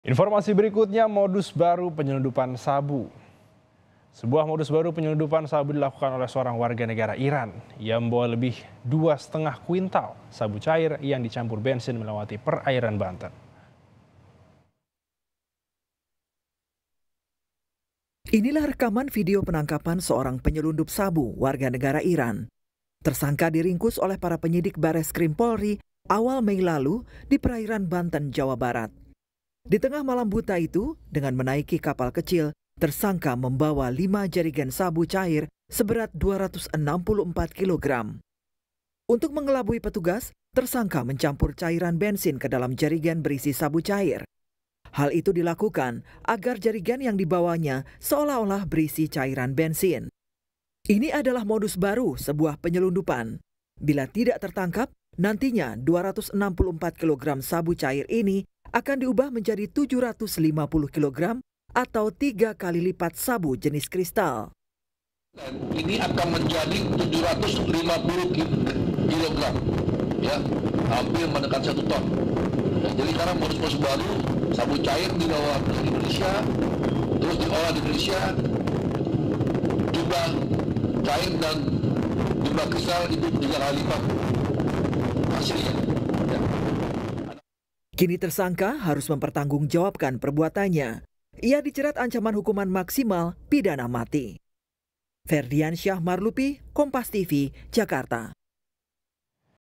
Informasi berikutnya modus baru penyelundupan sabu. Sebuah modus baru penyelundupan sabu dilakukan oleh seorang warga negara Iran. Ia membawa lebih dua setengah kuintal sabu cair yang dicampur bensin melewati perairan Banten. Inilah rekaman video penangkapan seorang penyelundup sabu warga negara Iran. Tersangka diringkus oleh para penyidik Bareskrim Polri awal Mei lalu di perairan Banten, Jawa Barat. Di tengah malam buta itu, dengan menaiki kapal kecil, tersangka membawa lima jerigen sabu cair seberat 264 kg. Untuk mengelabui petugas, tersangka mencampur cairan bensin ke dalam jerigen berisi sabu cair. Hal itu dilakukan agar jerigen yang dibawanya seolah-olah berisi cairan bensin. Ini adalah modus baru sebuah penyelundupan. Bila tidak tertangkap, nantinya 264 kg sabu cair ini akan diubah menjadi 750 kg atau tiga kali lipat sabu jenis kristal. Ini akan menjadi 750 kg, ya, hampir mendekat satu ton. Ya, jadi sekarang modus-modus baru, sabu cair di bawah Indonesia, terus diolah di Indonesia, jumlah cair dan jumlah kristal itu tiga kali lipat hasilnya. Ya. Kini tersangka harus mempertanggungjawabkan perbuatannya. Ia dicerat ancaman hukuman maksimal pidana mati. Ferdian Syah Marlupi, Kompas TV, Jakarta.